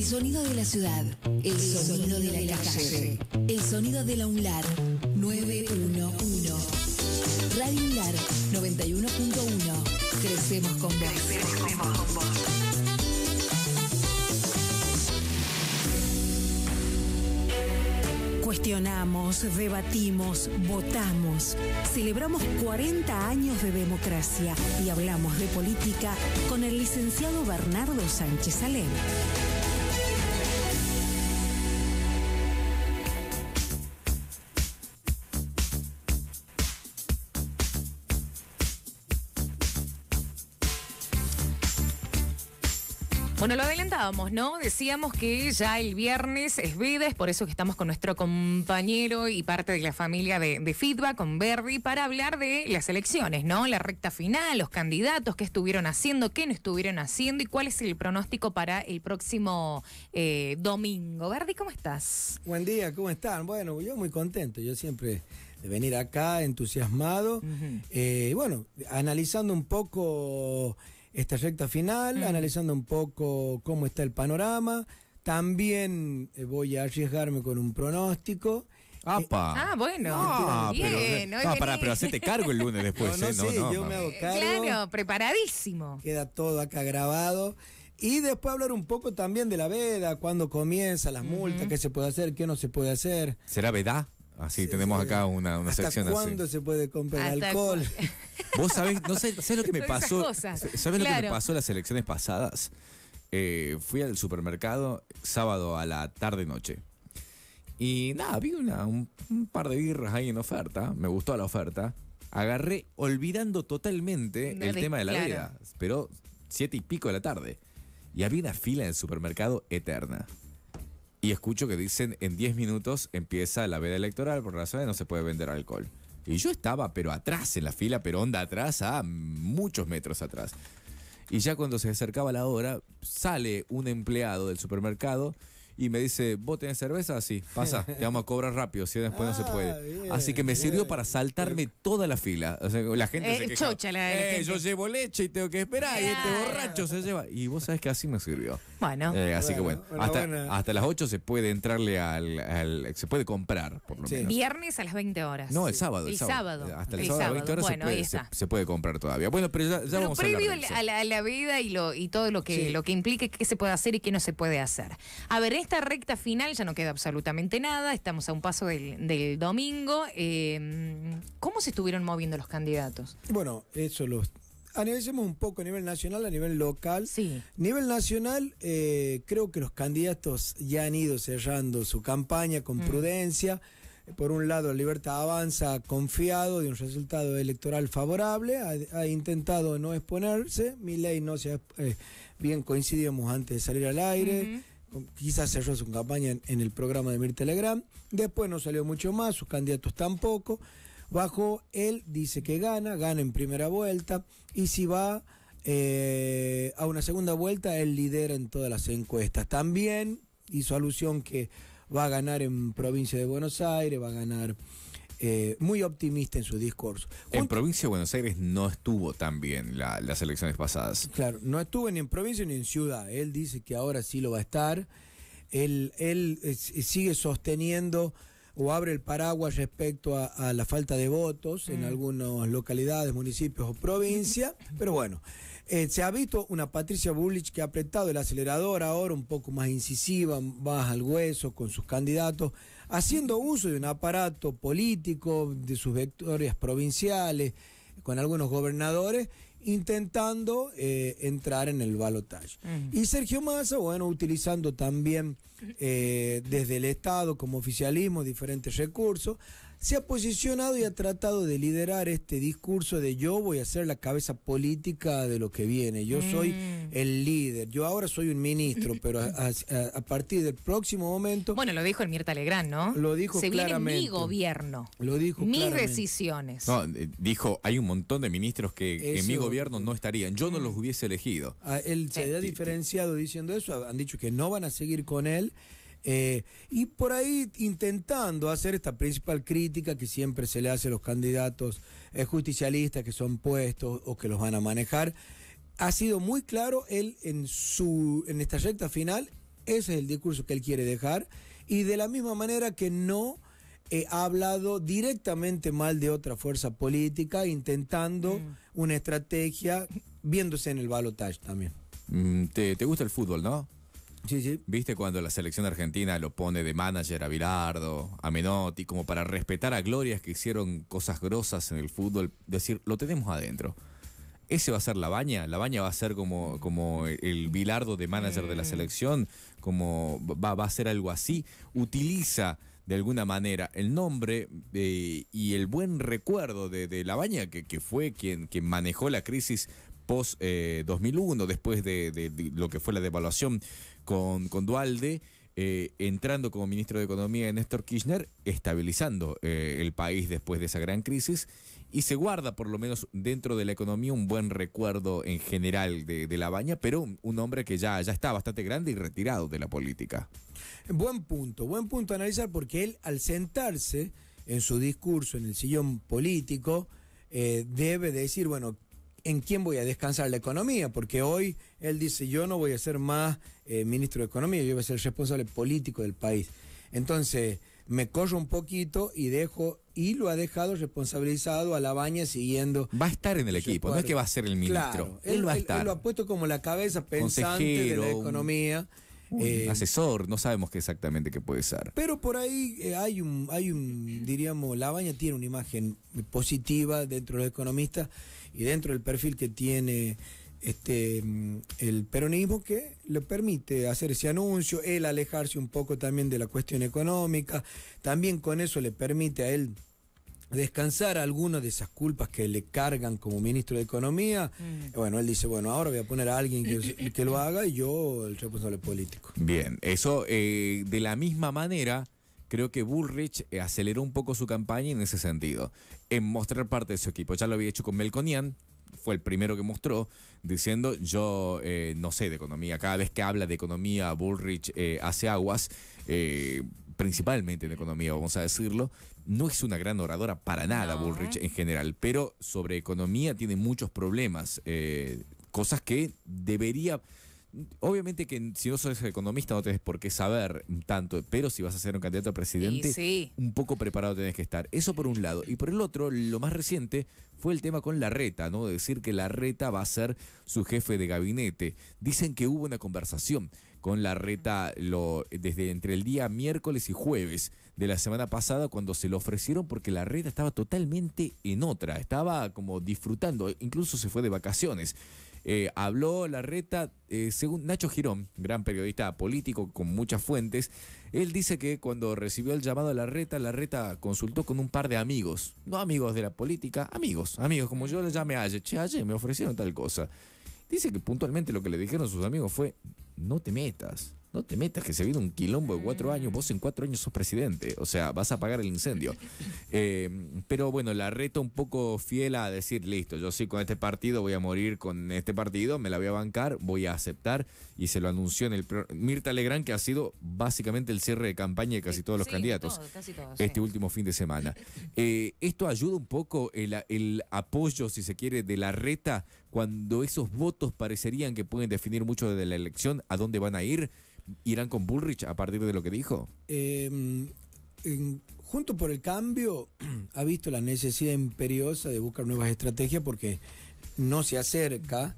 El sonido de la ciudad, el, sonido, de la, calle. el sonido de la UNLAR 911. Radio UNLAR 91.1. Crecemos con vos. Cuestionamos, debatimos, votamos, celebramos 40 años de democracia y hablamos de política con el licenciado Bernardo Sánchez Alem. no lo adelantábamos, ¿no? Decíamos que ya el viernes es Vides, por eso que estamos con nuestro compañero y parte de la familia de, Feedback, con Verdi, para hablar de las elecciones, ¿no? La recta final, los candidatos, qué estuvieron haciendo, qué no estuvieron haciendo y cuál es el pronóstico para el próximo eh, domingo. Verdi, ¿cómo estás? Buen día, ¿cómo están? Bueno, yo muy contento, yo siempre de venir acá entusiasmado. Eh, bueno, analizando un poco esta recta final, mm. analizando un poco cómo está el panorama. También eh, voy a arriesgarme con un pronóstico. ¡Apa! Ah, eh, ah, bueno. Ah, para, pero hacete cargo el lunes después. Claro, preparadísimo. Queda todo acá grabado. Y después hablar un poco también de la veda, cuándo comienza, las multas, qué se puede hacer, qué no se puede hacer. ¿Será veda? Así tenemos acá una, una ¿Hasta ¿Cuándo se puede comprar alcohol? Vos sabés, lo que me pasó? ¿Sabés lo que me pasó las elecciones pasadas? Eh, fui al supermercado sábado a la tarde noche. Y nada, vi una, un, par de birras ahí en oferta, me gustó la oferta. Agarré olvidando totalmente el tema de la vida, pero siete y pico de la tarde. Y había una fila en el supermercado eterna y escucho que dicen en 10 minutos empieza la veda electoral por razones no se puede vender alcohol. Y yo estaba, pero atrás en la fila, pero onda atrás, a muchos metros atrás. Y ya cuando se acercaba la hora, sale un empleado del supermercado y me dice, ¿vos tenés cerveza? Sí, pasa, te vamos a cobrar rápido, si después no se ah, puede. Así que me sirvió para saltarme toda la fila. la gente eh, se eh, Yo llevo leche y tengo que esperar y este borracho se lleva. Y vos sabés que así me sirvió. Bueno. Eh, así que bueno, hasta, hasta las 8 se puede entrarle al, se puede comprar, por lo sí. Viernes a las 20 horas. No, el sábado. El, sábado. Hasta el, el sábado, 20 horas bueno, se, puede, se, puede, comprar todavía. Bueno, pero ya, vamos a, hablar a la, vida y, lo, y todo lo que, implica. lo que implique qué se puede hacer y qué no se puede hacer. A ver, esta recta final ya no queda absolutamente nada, estamos a un paso del, domingo. Eh, ¿Cómo se estuvieron moviendo los candidatos? Bueno, eso los... Analicemos un poco a nivel nacional, a nivel local. Sí. Nivel nacional, eh, creo que los candidatos ya han ido cerrando su campaña con mm. prudencia. Por un lado, Libertad Avanza, confiado de un resultado electoral favorable, ha, intentado no exponerse. Mi ley no se ha, eh, bien coincidimos antes de salir al aire quizás cerró su campaña en, el programa de Mir Telegram. Después no salió mucho más, sus candidatos tampoco. Bajo él dice que gana, gana en primera vuelta y si va eh, a una segunda vuelta, él lidera en todas las encuestas. También hizo alusión que va a ganar en provincia de Buenos Aires, va a ganar eh, muy optimista en su discurso. En provincia de Buenos Aires no estuvo tan bien las elecciones pasadas. Claro, no estuvo ni en provincia ni en ciudad. Él dice que ahora sí lo va a estar. Él, él eh, eh, sigue sosteniendo o abre el paraguas respecto a, la falta de votos en mm. algunas localidades, municipios o provincias. Pero bueno, se ha visto una Patricia Bullich que ha apretado el acelerador ahora, un poco más incisiva, más al hueso con sus candidatos haciendo uso de un aparato político, de sus vectorias provinciales, con algunos gobernadores, intentando eh, entrar en el balotaje. Mm. Y Sergio Massa, bueno, utilizando también eh, desde el Estado como oficialismo diferentes recursos, se ha posicionado y ha tratado de liderar este discurso de yo voy a ser la cabeza política de lo que viene, yo soy mm. el líder, yo ahora soy un ministro, pero a, partir del próximo momento... Bueno, lo dijo el Mirta Legrán, ¿no? Lo dijo se Viene mi gobierno. Lo dijo Mis decisiones. No, eh, dijo, hay un montón de ministros que en mi gobierno no estarían, yo no mm. los hubiese elegido. Ah, él se ha diferenciado diciendo eso, han dicho que no van a seguir con él. Eh, y por ahí intentando hacer esta principal crítica que siempre se le hace a los candidatos eh, justicialistas que son puestos o que los van a manejar, ha sido muy claro él en su en esta recta final, ese es el discurso que él quiere dejar y de la misma manera que no eh, ha hablado directamente mal de otra fuerza política, intentando mm. una estrategia viéndose en el balotaje también. Mm, te gusta el fútbol, ¿no? ¿Viste cuando la selección argentina lo pone de manager a Bilardo, a Menotti, como para respetar a glorias que hicieron cosas grosas en el fútbol? Decir, lo tenemos adentro. Ese va a ser la baña. La baña va a ser como, como el Bilardo de manager de la mm. selección, como va, va a ser algo así. Utiliza de alguna manera el nombre eh, y el buen recuerdo de, de la baña, que, fue quien, manejó la crisis post-2001, eh, después de, lo que fue la devaluación con, Dualde. Eh, entrando como ministro de Economía en Néstor Kirchner, estabilizando eh, el país después de esa gran crisis y se guarda por lo menos dentro de la economía un buen recuerdo en general de, de La Baña, pero un, hombre que ya, ya está bastante grande y retirado de la política. Buen punto, buen punto a analizar porque él al sentarse en su discurso en el sillón político eh, debe decir, bueno, en quién voy a descansar la economía, porque hoy él dice, yo no voy a ser más eh, ministro de Economía, yo voy a ser responsable político del país. Entonces, me corro un poquito y dejo, y lo ha dejado responsabilizado a la baña siguiendo. Va a estar en el equipo, no es que va a ser el ministro. él, va a estar. Él, lo ha puesto como la cabeza pensante de la economía. Eh, asesor, no sabemos exactamente qué puede ser. Pero por ahí eh, hay un, hay un, diríamos, la baña tiene una imagen positiva dentro de los economistas y dentro del perfil que tiene este, mm, el peronismo que le permite hacer ese anuncio, él alejarse un poco también de la cuestión económica, también con eso le permite a él descansar algunas de esas culpas que le cargan como ministro de Economía. Mm. Bueno, él dice, bueno, ahora voy a poner a alguien que, eh, eh, que lo eh. haga y yo el responsable político. Bien, eso de la misma manera creo que Bullrich eh, aceleró un poco su campaña en ese sentido, en mostrar parte de su equipo. Ya lo había hecho con Melconian, fue el primero que mostró, diciendo yo eh, no sé de economía. Cada vez que habla de economía, Bullrich eh, hace aguas, principalmente en economía, vamos a decirlo. No es una gran oradora para nada, Bullrich en general, pero sobre economía tiene muchos problemas, cosas que debería Obviamente que si no sos economista no tenés por qué saber tanto, pero si vas a ser un candidato a presidente, un poco preparado tenés que estar. Eso por un lado. Y por el otro, lo más reciente fue el tema con la Reta, ¿no? Decir que Larreta va a ser su jefe de gabinete. Dicen que hubo una conversación con Larreta lo, desde entre el día miércoles y jueves de la semana pasada cuando se lo ofrecieron porque la Larreta estaba totalmente en otra, estaba como disfrutando, incluso se fue de vacaciones. Eh, habló Larreta, reta eh, según Nacho Girón, gran periodista político con muchas fuentes, él dice que cuando recibió el llamado a la reta consultó con un par de amigos, no amigos de la política, amigos, amigos, como yo le llame ayer, che, ayer me ofrecieron tal cosa. Dice que puntualmente lo que le dijeron sus amigos fue, no te metas, no te metas que se viene un quilombo de cuatro años, vos en mm. cuatro años sos presidente, o sea, vas a pagar el incendio. Eh, pero bueno, la reta un poco fiel a decir, listo, yo sí con este partido voy a morir con este partido, me la voy a bancar, voy a aceptar, y se lo anunció en el... Mirta Legrand, que ha sido básicamente el cierre de campaña de casi todos los candidatos este último fin de semana. Eh, ¿Esto ayuda un poco el apoyo, si se quiere, de la reta cuando esos votos parecerían que pueden definir mucho de la elección, a dónde van a ir, irán con Bullrich a partir de lo que dijo? Em, junto por el cambio ha visto la necesidad imperiosa de buscar nuevas estrategias porque no se acerca.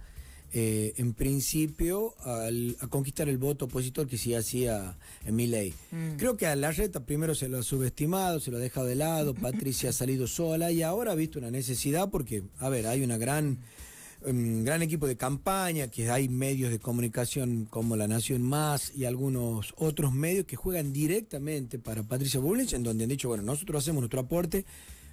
Eh, en principio a conquistar el voto opositor que sí hacía en mi mm. Creo que a la primero se lo ha subestimado, se lo ha dejado de lado, Patricia ha salido sola y ahora ha visto una necesidad porque, a ver, hay una gran un gran equipo de campaña, que hay medios de comunicación como La Nación Más y algunos otros medios que juegan directamente para Patricia Bullrich, en donde han dicho, bueno, nosotros hacemos nuestro aporte,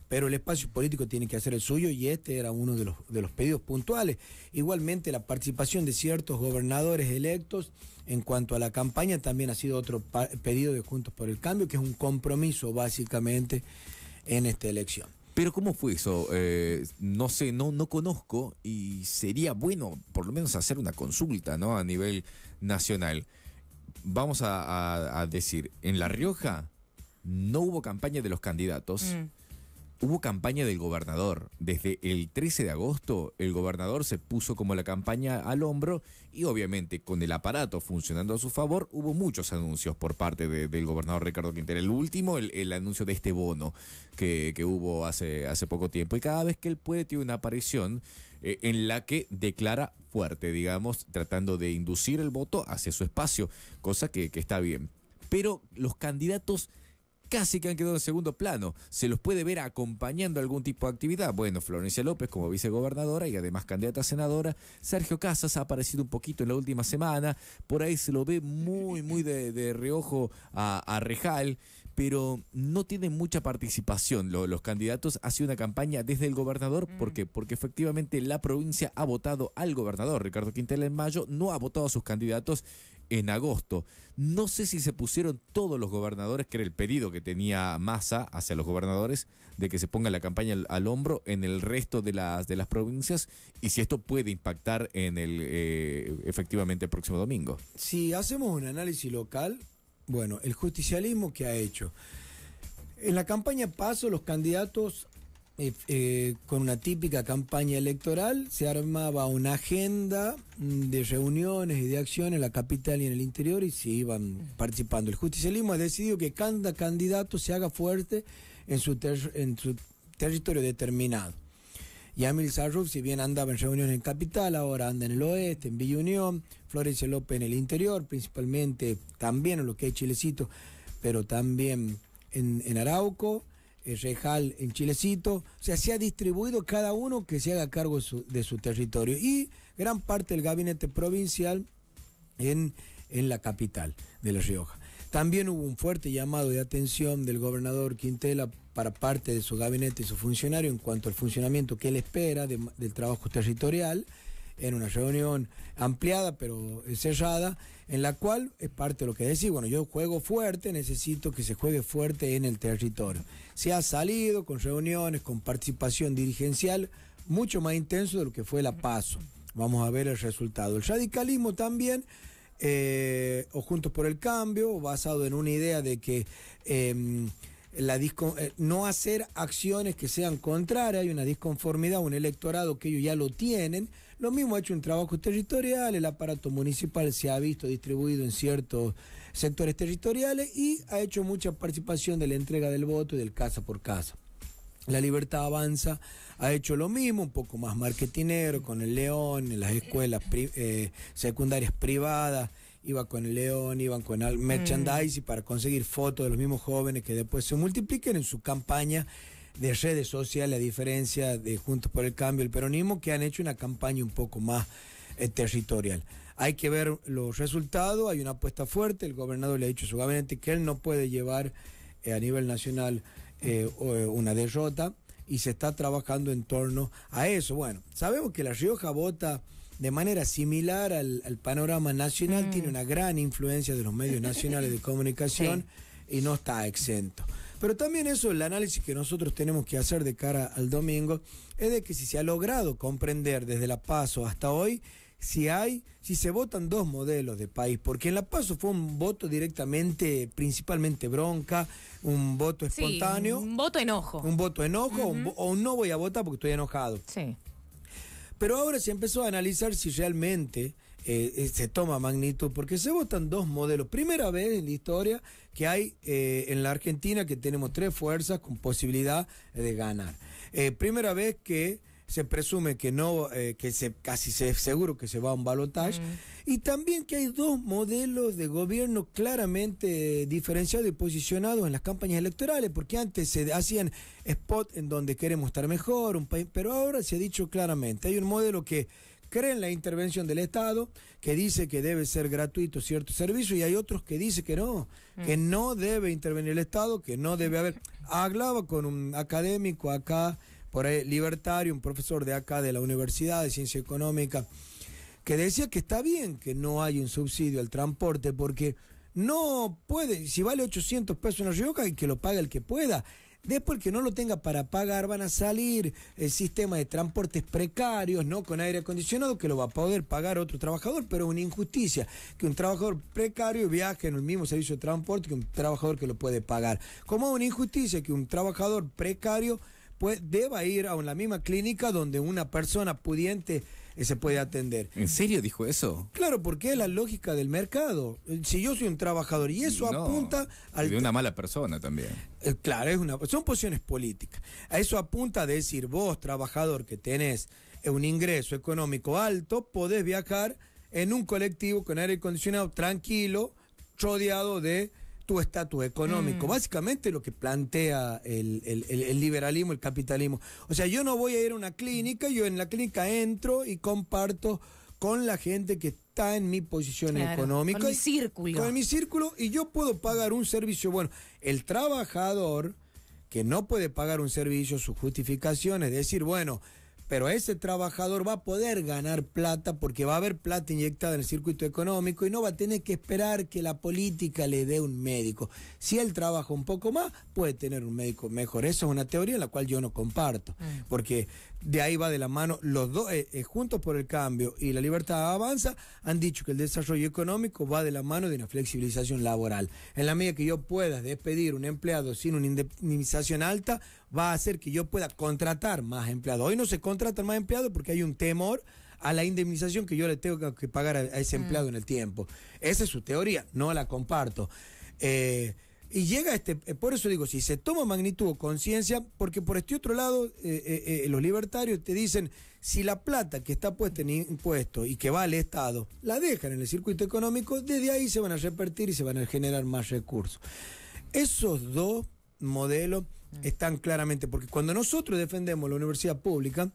pero el espacio político tiene que hacer el suyo y este era uno de los, de los pedidos puntuales. Igualmente la participación de ciertos gobernadores electos en cuanto a la campaña también ha sido otro pedido de Juntos por el Cambio, que es un compromiso básicamente en esta elección. Pero ¿cómo fue eso? Eh, no sé, no, no conozco y sería bueno por lo menos hacer una consulta ¿no? a nivel nacional. Vamos a, decir, en La Rioja no hubo campaña de los candidatos. Mm. Hubo campaña del gobernador. Desde el 13 de agosto, el gobernador se puso como la campaña al hombro y obviamente con el aparato funcionando a su favor, hubo muchos anuncios por parte del gobernador Ricardo Quintero. El último, el, anuncio de este bono que, que, hubo hace, hace poco tiempo. Y cada vez que él puede, tiene una aparición eh, en la que declara fuerte, digamos, tratando de inducir el voto hacia su espacio, cosa que, que está bien. Pero los candidatos casi que han quedado en segundo plano. Se los puede ver acompañando algún tipo de actividad. Bueno, Florencia López como vicegobernadora y además candidata a senadora. Sergio Casas ha aparecido un poquito en la última semana. Por ahí se lo ve muy, muy de, reojo a, Rejal, pero no tiene mucha participación los, los candidatos. Ha sido una campaña desde el gobernador. Mm. ¿Por qué? Porque efectivamente la provincia ha votado al gobernador. Ricardo Quintela en mayo no ha votado a sus candidatos en agosto. No sé si se pusieron todos los gobernadores, que era el pedido que tenía Massa hacia los gobernadores, de que se ponga la campaña al, hombro en el resto de las, de las provincias y si esto puede impactar en el eh, efectivamente el próximo domingo. Si hacemos un análisis local, bueno, el justicialismo que ha hecho. En la campaña Paso los candidatos eh, eh, con una típica campaña electoral, se armaba una agenda mm, de reuniones y de acciones en la capital y en el interior y se iban participando. El justicialismo ha decidido que cada candidato se haga fuerte en su, en territorio determinado. Yamil Sarruf, si bien andaba en reuniones en Capital, ahora anda en el oeste, en Villa Unión, Florencia López en el interior, principalmente también en lo que es Chilecito, pero también en, en Arauco. Eh, rejal en Chilecito, o sea, se ha distribuido cada uno que se haga cargo de su territorio y gran parte del gabinete provincial en, la capital de La Rioja. También hubo un fuerte llamado de atención del gobernador Quintela para parte de su gabinete y su funcionario en cuanto al funcionamiento que él espera del trabajo territorial en una reunión ampliada pero cerrada, en la cual es parte de lo que decía... bueno, yo juego fuerte, necesito que se juegue fuerte en el territorio. Se ha salido con reuniones, con participación dirigencial, mucho más intenso de lo que fue la paso. Vamos a ver el resultado. El radicalismo también... Eh, o Juntos por el Cambio, basado en una idea de que em, la eh, no hacer acciones que sean contrarias, hay una disconformidad, un electorado que ellos ya lo tienen, lo mismo ha hecho un trabajo territorial, el aparato municipal se ha visto distribuido en ciertos sectores territoriales y ha hecho mucha participación de la entrega del voto y del casa por casa. La Libertad Avanza ha hecho lo mismo, un poco más marketinero con el León, en las escuelas eh, secundarias privadas, iba con el León, iban con el merchandising mm. para conseguir fotos de los mismos jóvenes que después se multipliquen en su campaña de redes sociales, a diferencia de Juntos por el Cambio, el peronismo, que han hecho una campaña un poco más eh, territorial. Hay que ver los resultados, hay una apuesta fuerte, el gobernador le ha dicho a su gabinete que él no puede llevar eh, a nivel nacional eh, una derrota y se está trabajando en torno a eso. Bueno, sabemos que La Rioja vota de manera similar al, panorama nacional, mm. tiene una gran influencia de los medios nacionales de comunicación y no está exento. Pero también eso, el análisis que nosotros tenemos que hacer de cara al domingo, es de que si se ha logrado comprender desde la PASO hasta hoy, si hay, si se votan dos modelos de país, porque en la PASO fue un voto directamente, principalmente bronca, un voto espontáneo. Sí, un voto enojo. Un voto enojo o, o no voy a votar porque estoy enojado. Sí. Pero ahora se empezó a analizar si realmente eh, se toma magnitud, porque se votan dos modelos. Primera vez en la historia que hay eh, en la Argentina que tenemos tres fuerzas con posibilidad de ganar. Eh, primera vez que se presume que no, que se, casi se, seguro que se va a un balotaje, mm. y también que hay dos modelos de gobierno claramente diferenciados y posicionados en las campañas electorales, porque antes se hacían spot en donde queremos estar mejor, un pero ahora se ha dicho claramente, hay un modelo que creen la intervención del Estado, que dice que debe ser gratuito cierto servicio, y hay otros que dicen que no, mm. que no debe intervenir el Estado, que no debe haber. Hablaba con un académico acá, por ahí, libertario, un profesor de acá de la Universidad de Ciencia Económica, que decía que está bien que no haya un subsidio al transporte, porque no puede, si vale 800 pesos en la y que lo pague el que pueda. Después que no lo tenga para pagar van a salir el sistema de transportes precarios, ¿no? Con aire acondicionado que lo va a poder pagar otro trabajador, pero es una injusticia que un trabajador precario viaje en el mismo servicio de transporte que un trabajador que lo puede pagar. Como es una injusticia que un trabajador precario pues, deba ir a una misma clínica donde una persona pudiente eh, se puede atender. ¿En serio dijo eso? Claro, porque es la lógica del mercado. Si yo soy un trabajador y eso apunta al... De una mala persona también. Eh, claro, es una, son posiciones políticas. A eso apunta a decir, vos, trabajador que tenés eh, un ingreso económico alto, podés viajar en un colectivo con aire acondicionado tranquilo, rodeado de tu estatus económico. Mm. Básicamente lo que plantea el, liberalismo, el capitalismo. O sea, yo no voy a ir a una clínica, yo en la clínica entro y comparto con la gente que está en mi posición económica. Con mi círculo. Con mi círculo y yo puedo pagar un servicio. Bueno, el trabajador que no puede pagar un servicio, su justificación es decir, bueno, pero ese trabajador va a poder ganar plata porque va a haber plata inyectada en el circuito económico y no va a tener que esperar que la política le dé un médico. Si él trabaja un poco más, puede tener un médico mejor. Esa es una teoría en la cual yo no comparto, ah. porque de ahí va de la mano los dos, eh, eh, juntos por el cambio y la libertad avanza, han dicho que el desarrollo económico va de la mano de una flexibilización laboral. En la medida que yo pueda despedir un empleado sin una indemnización alta, va a hacer que yo pueda contratar más empleados. Hoy no se contratan más empleados porque hay un temor a la indemnización que yo le tengo que pagar a, ese mm. empleado en el tiempo. Esa es su teoría, no la comparto. Eh, y llega este, eh, por eso digo, si se toma magnitud o conciencia, porque por este otro lado, eh, los libertarios te dicen, si la plata que está puesta en impuestos y que va al Estado, la dejan en el circuito económico, desde ahí se van a repartir y se van a generar más recursos. Esos dos modelos están claramente, porque cuando nosotros defendemos la universidad pública,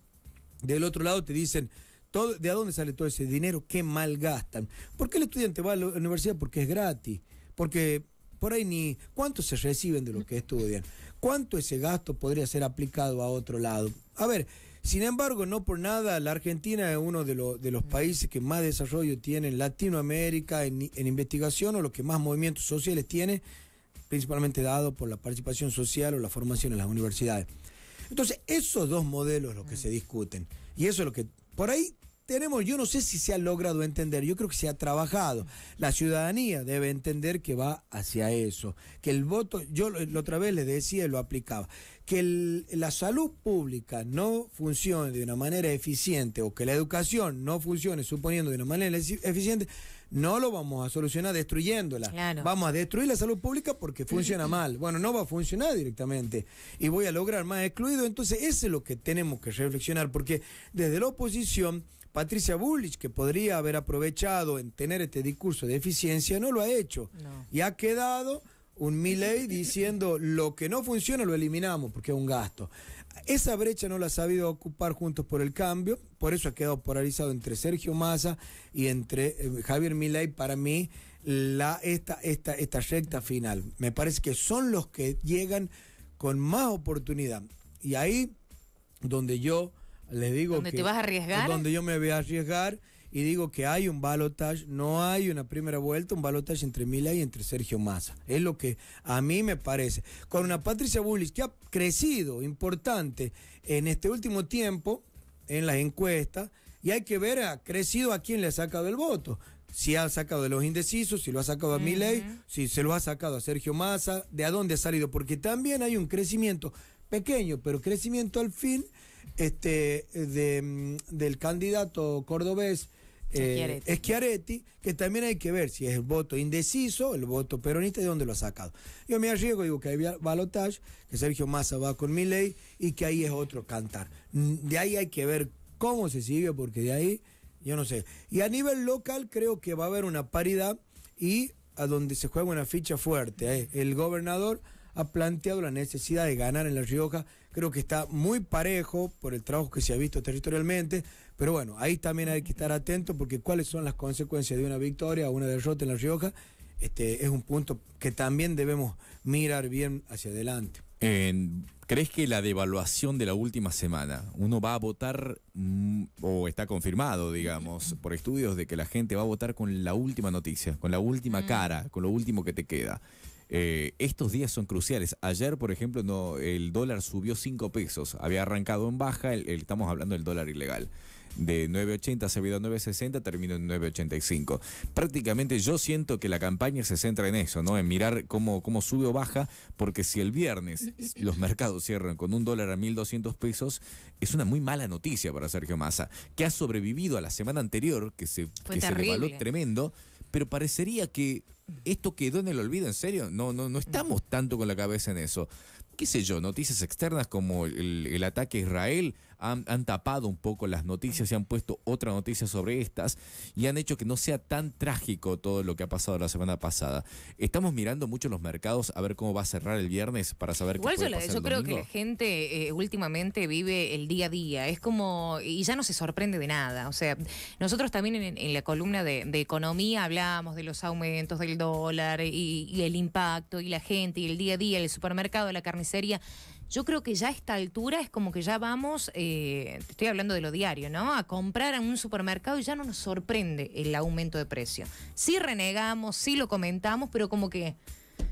del otro lado te dicen, todo, ¿de dónde sale todo ese dinero? ¿Qué mal gastan? ¿Por qué el estudiante va a la universidad? Porque es gratis, porque por ahí ni cuánto se reciben de lo que estudian, cuánto ese gasto podría ser aplicado a otro lado. A ver, sin embargo, no por nada, la Argentina es uno de, de los países que más desarrollo tiene en Latinoamérica en, en investigación o los que más movimientos sociales tiene principalmente dado por la participación social o la formación en las universidades. Entonces, esos dos modelos los que se discuten. Y eso es lo que por ahí tenemos, yo no sé si se ha logrado entender, yo creo que se ha trabajado. La ciudadanía debe entender que va hacia eso, que el voto, yo la otra vez le decía, y lo aplicaba, que la salud pública no funcione de una manera eficiente o que la educación no funcione suponiendo de una manera eficiente, no lo vamos a solucionar destruyéndola. Vamos a destruir la salud pública porque funciona mal. Bueno, no va a funcionar directamente y voy a lograr más excluido. Entonces, eso es lo que tenemos que reflexionar porque desde la oposición Patricia Bullich, que podría haber aprovechado en tener este discurso de eficiencia, no lo ha hecho. Y ha quedado un Milley diciendo lo que no funciona lo eliminamos porque es un gasto. Esa brecha no la ha sabido ocupar juntos por el cambio, por eso ha quedado polarizado entre Sergio Massa y entre eh, Javier Milei para mí la esta esta esta recta final. Me parece que son los que llegan con más oportunidad. Y ahí donde yo le digo ¿Donde que, vas a arriesgar? Donde yo me voy a arriesgar y digo que hay un balotage, no hay una primera vuelta, un balotage entre Mila y entre Sergio Massa. Es lo que a mí me parece. Con una Patricia Bullis que ha crecido importante en este último tiempo en las encuestas y hay que ver, ha crecido a quién le ha sacado el voto. Si ha sacado de los indecisos, si lo ha sacado a uh si se lo ha sacado a Sergio Massa, de a dónde ha salido, porque también hay un crecimiento pequeño, pero crecimiento al fin este, mm, del candidato cordobés eh, Schiaretti, que también hay que ver si es el voto indeciso, el voto peronista, de dónde lo ha sacado. Yo me arriesgo, digo que hay balotage, que Sergio Massa va con ley y que ahí es otro cantar. Mm, de ahí hay que ver cómo se sigue, porque de ahí, yo no sé. Y a nivel local creo que va a haber una paridad y a donde se juega una ficha fuerte, eh, el gobernador ha planteado la necesidad de ganar en La Rioja. Creo que está muy parejo por el trabajo que se ha visto territorialmente, pero bueno, ahí también hay que estar atento porque cuáles son las consecuencias de una victoria o una derrota en La Rioja. Este, es un punto que también debemos mirar bien hacia adelante. ¿Crees que la devaluación de la última semana, uno va a votar, mm, o está confirmado, digamos, por estudios de que la gente va a votar con la última noticia, con la última mm. cara, con lo último que te queda? Eh, estos días son cruciales. Ayer, por ejemplo, no, el dólar subió 5 pesos. Había arrancado en baja, estamos hablando del dólar ilegal. De 9.80 se ha ido a 9.60, terminó en 9.85. Prácticamente yo siento que la campaña se centra en eso, ¿no? En mirar cómo, cómo sube o baja, porque si el viernes los mercados cierran con un dólar a 1.200 pesos, es una muy mala noticia para Sergio Massa, que ha sobrevivido a la semana anterior, que se, que tremendo, pero parecería que esto quedó en el olvido, en serio. No, no, no estamos tanto con la cabeza en eso. ¿Qué sé yo? Noticias externas como el, el ataque a Israel han, tapado un poco las noticias y han puesto otra noticia sobre estas y han hecho que no sea tan trágico todo lo que ha pasado la semana pasada. Estamos mirando mucho los mercados a ver cómo va a cerrar el viernes para saber qué puede yo, pasar yo creo que la gente eh, últimamente vive el día a día. Es como. Y ya no se sorprende de nada. O sea, nosotros también en, la columna de, economía hablábamos de los aumentos del dólar y el impacto y la gente y el día a día, el supermercado, la carnicería yo creo que ya a esta altura es como que ya vamos, eh, te estoy hablando de lo diario, ¿no? A comprar en un supermercado y ya no nos sorprende el aumento de precio. Sí renegamos, sí lo comentamos, pero como que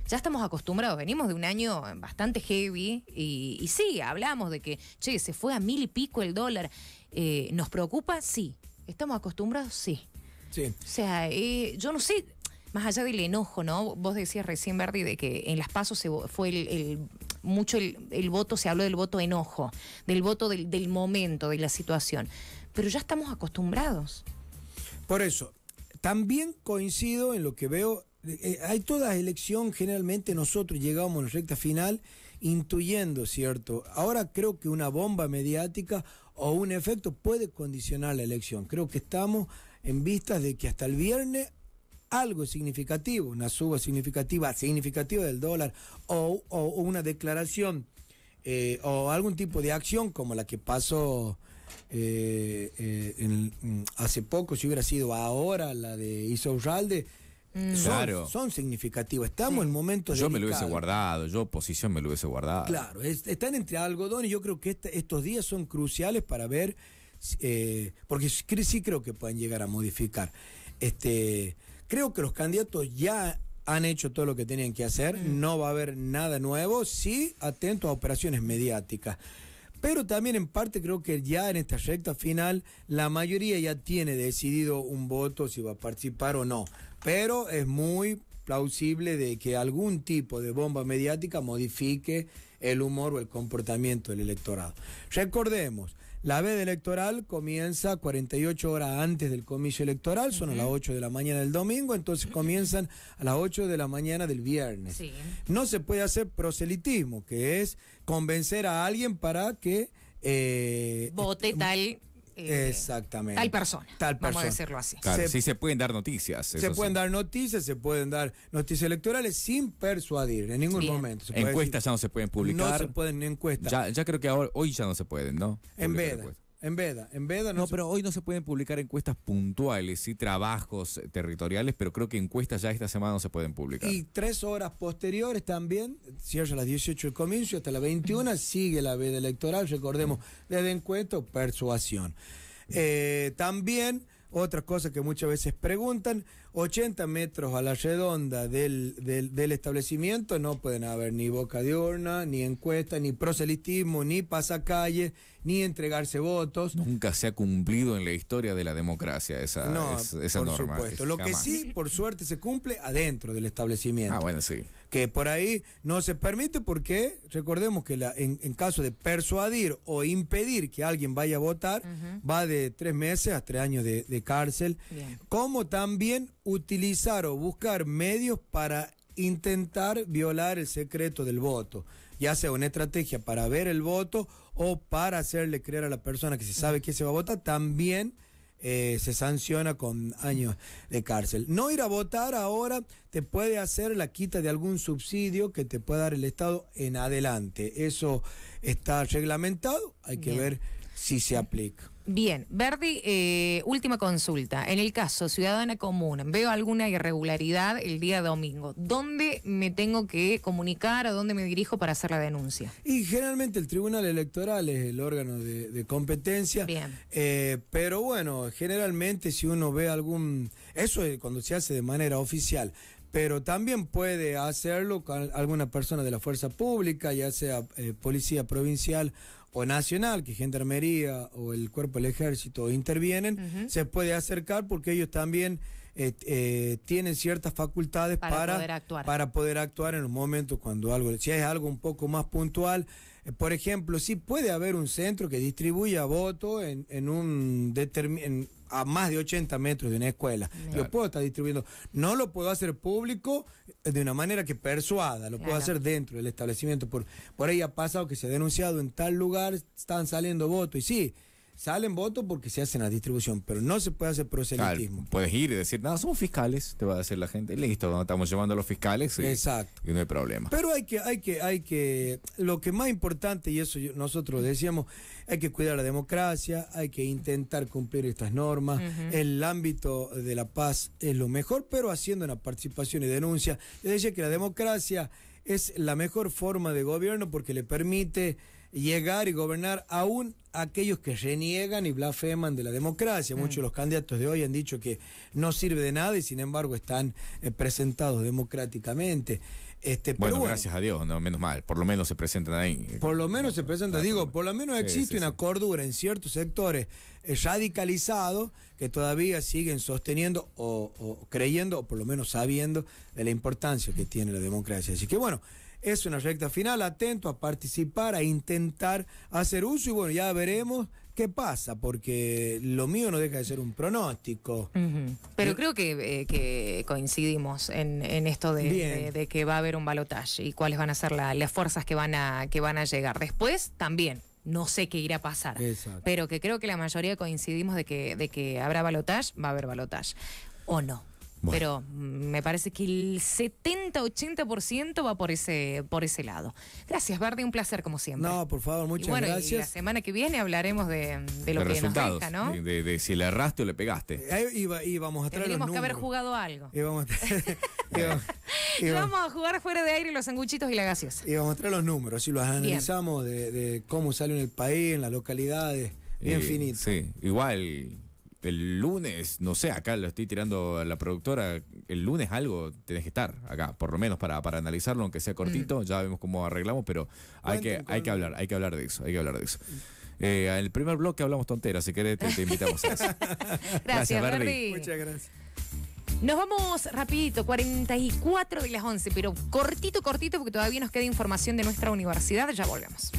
ya estamos acostumbrados, venimos de un año bastante heavy y, sí, hablamos de que, che, se fue a mil y pico el dólar. Eh, ¿Nos preocupa? Sí. ¿Estamos acostumbrados? Sí. Sí. O sea, eh, yo no sé, más allá del enojo, ¿no? Vos decías recién, Verdi, de que en las pasos se fue mucho el, voto, se habló del voto enojo, del voto del, del momento, de la situación. Pero ya estamos acostumbrados. Por eso, también coincido en lo que veo eh, hay toda elección, generalmente nosotros llegamos a la recta final intuyendo, ¿cierto? Ahora creo que una bomba mediática o un efecto puede condicionar la elección. Creo que estamos en vistas de que hasta el viernes algo significativo, una suba significativa, significativa del dólar o, una declaración eh, o algún tipo de acción como la que pasó eh, eh, hace poco, si hubiera sido ahora la de Iso Uralde mm. Son, claro. son significativos. Estamos en momentos Yo me lo hubiese guardado, yo posición me lo hubiese guardado. Claro, están entre y Yo creo que estos días son cruciales para ver, porque sí, creo que pueden llegar a modificar. Este, Creo que los candidatos ya han hecho todo lo que tenían que hacer, mm. no va a haber nada nuevo, sí atento a operaciones mediáticas. Pero también en parte creo que ya en esta recta final la mayoría ya tiene decidido un voto si va a participar o no. Pero es muy plausible de que algún tipo de bomba mediática modifique el humor o el comportamiento del electorado. Recordemos, la veda electoral comienza 48 horas antes del comicio electoral, son a las 8 de la mañana del domingo, entonces comienzan a las 8 de la mañana del viernes. No se puede hacer proselitismo, que es convencer a alguien para que... Eh, vote tal Exactamente. Tal persona. Tal persona. Vamos a decirlo así. se, sí se pueden dar noticias. Se pueden dar noticias, se pueden dar noticias electorales sin persuadir en ningún momento. encuestas ya no se pueden publicar. No se pueden encuestas. Ya, creo que ahora, hoy ya no se pueden, ¿no? En vez en Veda, en Veda no. pero hoy no se pueden publicar encuestas puntuales, y trabajos eh, territoriales, pero creo que encuestas ya esta semana no se pueden publicar. Y tres horas posteriores también, cierra a las 18 el comienzo, hasta las 21 mm. sigue la veda electoral, recordemos, desde encuentro, persuasión. Mm. Eh, también otra cosa que muchas veces preguntan, 80 metros a la redonda del, del, establecimiento no pueden haber ni boca de urna, ni encuesta, ni proselitismo, ni pasacalle, ni entregarse votos. Nunca se ha cumplido en la historia de la democracia esa, no, es, por Supuesto. Lo que sí, por suerte, se cumple adentro del establecimiento. Ah, bueno, sí que por ahí no se permite porque recordemos que la, en, caso de persuadir o impedir que alguien vaya a votar, va de tres meses a tres años de, cárcel, como también utilizar o buscar medios para intentar violar el secreto del voto, ya sea una estrategia para ver el voto o para hacerle creer a la persona que se sabe que se va a votar, también eh, se sanciona con años de cárcel. No ir a votar ahora te puede hacer la quita de algún subsidio que te pueda dar el Estado en adelante. Eso está reglamentado, hay que ver si se aplica. Bien, Verdi, eh, última consulta. En el caso Ciudadana Común, veo alguna irregularidad el día domingo. ¿Dónde me tengo que comunicar o dónde me dirijo para hacer la denuncia? Y generalmente el Tribunal Electoral es el órgano de, competencia. Bien. Eh, pero bueno, generalmente si uno ve algún... Eso es cuando se hace de manera oficial pero también puede hacerlo con alguna persona de la fuerza pública, ya sea eh, policía provincial o Nacional, que Gendarmería o el Cuerpo del Ejército intervienen, se puede acercar porque ellos también eh, eh, tienen ciertas facultades para, poder actuar. en los momentos cuando algo, si es algo un poco más puntual, eh, por ejemplo, si puede haber un centro que distribuya votos en, en un a más de 80 metros de una escuela. Lo puedo estar distribuyendo. No lo puedo hacer público eh, de una manera que persuada, lo puedo hacer dentro del establecimiento. Por, por ahí ha pasado que se ha denunciado en tal lugar, están saliendo votos. Y sí, Salen votos porque se hacen la distribución, pero no se puede hacer proselitismo. puedes ir y decir, nada, somos fiscales, te va a decir la gente, listo, estamos llevando a los fiscales y, no hay problema. Pero hay que, hay que, hay que, lo que más importante, y eso nosotros decíamos, hay que cuidar la democracia, hay que intentar cumplir estas normas, el ámbito de la paz es lo mejor, pero haciendo una participación y denuncia. Yo decía que la democracia es la mejor forma de gobierno porque le permite llegar y gobernar aún aquellos que reniegan y blasfeman de la democracia. Muchos de los candidatos de hoy han dicho que no sirve de nada y sin embargo están eh, presentados democráticamente. Este, bueno, gracias a Dios, menos mal, por lo menos se presentan ahí. Por lo menos se presentan, digo, por lo menos existe una cordura en ciertos sectores eh, radicalizados que todavía siguen sosteniendo o creyendo, o por lo menos sabiendo, de la importancia que tiene la democracia. Así que bueno, es una recta final, atento a participar, a intentar hacer uso y bueno, ya veremos qué pasa, porque lo mío no deja de ser un pronóstico. Pero eh, creo eh, que, coincidimos en, esto de, que va a haber un balotaje y cuáles van a ser las fuerzas que van a, que van a llegar. Después también no sé qué irá a pasar. Pero que creo que la mayoría coincidimos de que, de que habrá balotaje, va a haber balotaje. ¿O no? Pero mm, me parece que el 70-80% va por ese, por ese lado. Gracias, Verde, un placer como siempre. No, por favor, muchas y bueno, gracias. la semana que viene hablaremos de, de lo que resultados, nos deja, ¿no? De, de, si le erraste o le pegaste. Eh, y, vamos a traer números. Tenemos que haber jugado algo. Eh. Y vamos a jugar fuera de aire los sanguchitos y la gaseosa. Y vamos a traer los números, y los analizamos de, cómo sale en el país, en las localidades, bien eh, finito. Sí, igual el lunes, no sé, acá lo estoy tirando a la productora, el lunes algo tenés que estar acá, por lo menos para, analizarlo, aunque sea cortito, mm. ya vemos cómo arreglamos, pero hay que, hay que hablar, hay que hablar de eso, hay que hablar de eso. Mm. Eh, en el primer bloque hablamos tonteras, si querés te, invitamos a eso. gracias, gracias Muchas gracias. Nos vamos rapidito, 44 de las 11, pero cortito, cortito, porque todavía nos queda información de nuestra universidad, ya volvemos.